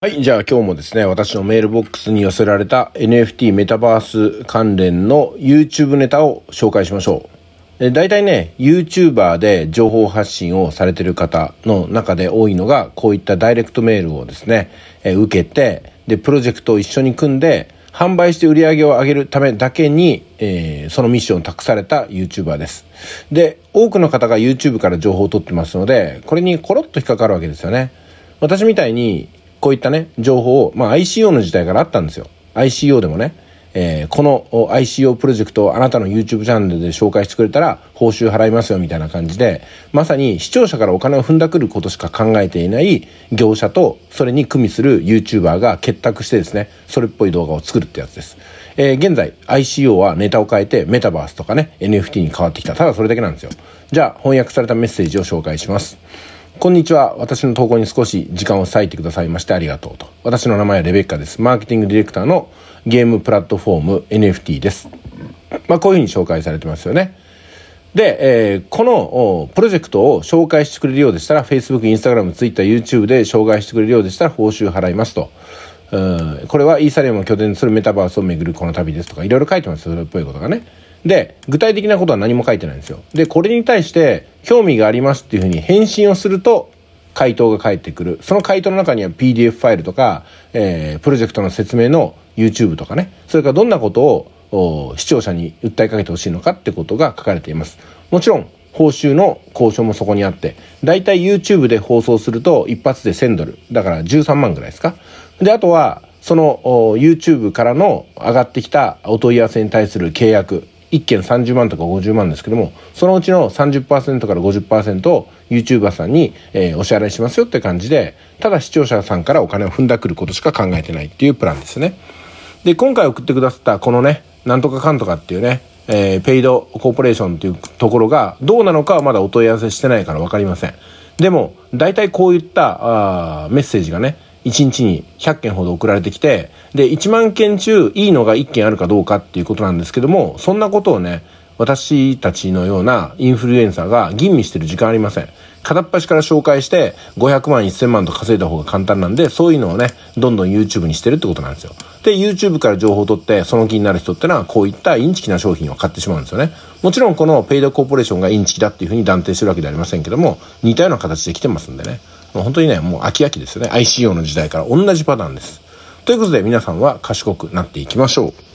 はい。じゃあ今日もですね、私のメールボックスに寄せられた NFT メタバース関連の YouTube ネタを紹介しましょう。大体ね、YouTuber で情報発信をされてる方の中で多いのが、こういったダイレクトメールをですね、え受けて、で、プロジェクトを一緒に組んで、販売して売り上げを上げるためだけに、えー、そのミッションを託された YouTuber です。で、多くの方が YouTube から情報を取ってますので、これにコロッと引っかかるわけですよね。私みたいにこういったね、情報を、まあ、ICO の時代からあったんですよ。ICO でもね、えー、この ICO プロジェクトをあなたの YouTube チャンネルで紹介してくれたら報酬払いますよみたいな感じで、まさに視聴者からお金を踏んだくることしか考えていない業者と、それに組みする YouTuber が結託してですね、それっぽい動画を作るってやつです。えー、現在 ICO はネタを変えてメタバースとかね、NFT に変わってきた。ただそれだけなんですよ。じゃあ翻訳されたメッセージを紹介します。こんにちは。私の投稿に少し時間を割いてくださいましてありがとうと。私の名前はレベッカです。マーケティングディレクターのゲームプラットフォーム NFT です。まあ、こういうふうに紹介されてますよね。で、えー、このプロジェクトを紹介してくれるようでしたら、Facebook、Instagram、Twitter、YouTube で紹介してくれるようでしたら報酬払いますと。うんこれはイーサリアムを拠点にするメタバースをめぐるこの旅ですとか、いろいろ書いてます。それっぽいことがね。で、具体的なことは何も書いてないんですよ。で、これに対して、興味がありますっていうふうに返信をすると、回答が返ってくる。その回答の中には PDF ファイルとか、えー、プロジェクトの説明の YouTube とかね、それからどんなことを視聴者に訴えかけてほしいのかってことが書かれています。もちろん、報酬の交渉もそこにあって、だいたい YouTube で放送すると一発で1000ドル。だから13万ぐらいですか。で、あとは、その YouTube からの上がってきたお問い合わせに対する契約。1件30万とか50万ですけども、そのうちの30%から50%を YouTuber さんに、えー、お支払いしますよって感じで、ただ視聴者さんからお金を踏んだくることしか考えてないっていうプランですね。で、今回送ってくださったこのね、なんとかかんとかっていうね、えー、ペイドコーポレーションっていうところがどうなのかはまだお問い合わせしてないからわかりません。でも、大体こういったあメッセージがね、1日に100件ほど送られてきて、で、1万件中いいのが1件あるかどうかっていうことなんですけども、そんなことをね、私たちのようなインフルエンサーが吟味してる時間ありません。片っ端から紹介して500万1000万と稼いだ方が簡単なんで、そういうのをね、どんどん YouTube にしてるってことなんですよ。で、YouTube から情報を取って、その気になる人ってのは、こういったインチキな商品を買ってしまうんですよね。もちろんこのペイドコーポレーションがインチキだっていうふうに断定してるわけではありませんけども、似たような形で来てますんでね。もう本当にね、もう飽き飽きですよね。ICO の時代から同じパターンです。ということで皆さんは賢くなっていきましょう。